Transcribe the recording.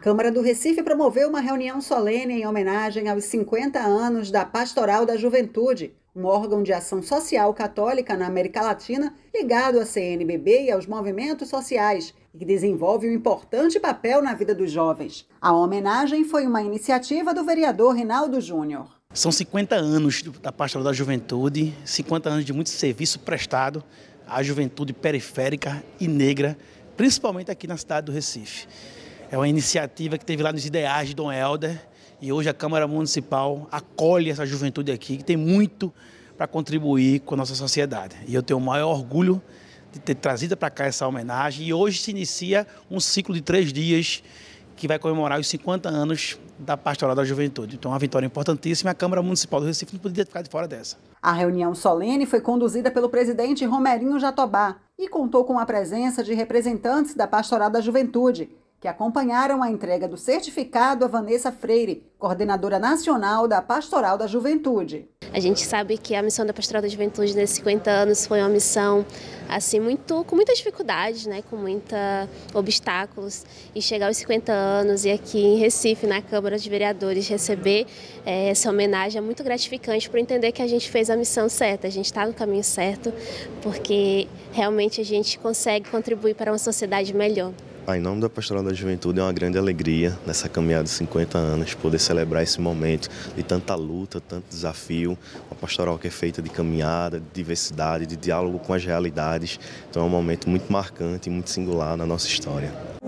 Câmara do Recife promoveu uma reunião solene em homenagem aos 50 anos da Pastoral da Juventude, um órgão de ação social católica na América Latina ligado à CNBB e aos movimentos sociais e que desenvolve um importante papel na vida dos jovens. A homenagem foi uma iniciativa do vereador Reinaldo Júnior. São 50 anos da Pastoral da Juventude, 50 anos de muito serviço prestado à juventude periférica e negra, principalmente aqui na cidade do Recife. É uma iniciativa que teve lá nos ideais de Dom Helder e hoje a Câmara Municipal acolhe essa juventude aqui que tem muito para contribuir com a nossa sociedade. E eu tenho o maior orgulho de ter trazido para cá essa homenagem e hoje se inicia um ciclo de três dias que vai comemorar os 50 anos da Pastoral da Juventude. Então, é uma vitória importantíssima. A Câmara Municipal do Recife não poderia ficar de fora dessa. A reunião solene foi conduzida pelo presidente Romerinho Jatobá e contou com a presença de representantes da Pastoral da Juventude, que acompanharam a entrega do certificado a Vanessa Freire, coordenadora nacional da Pastoral da Juventude. A gente sabe que a missão da Pastoral da Juventude nesses 50 anos foi uma missão assim muito com muitas dificuldades, né, com muitos obstáculos e chegar aos 50 anos e aqui em Recife, na Câmara de Vereadores, receber é, essa homenagem é muito gratificante para entender que a gente fez a missão certa, a gente está no caminho certo, porque realmente a gente consegue contribuir para uma sociedade melhor. Em nome da Pastoral da Juventude, é uma grande alegria nessa caminhada de 50 anos poder celebrar esse momento de tanta luta, tanto desafio. Uma pastoral que é feita de caminhada, de diversidade, de diálogo com as realidades. Então é um momento muito marcante e muito singular na nossa história.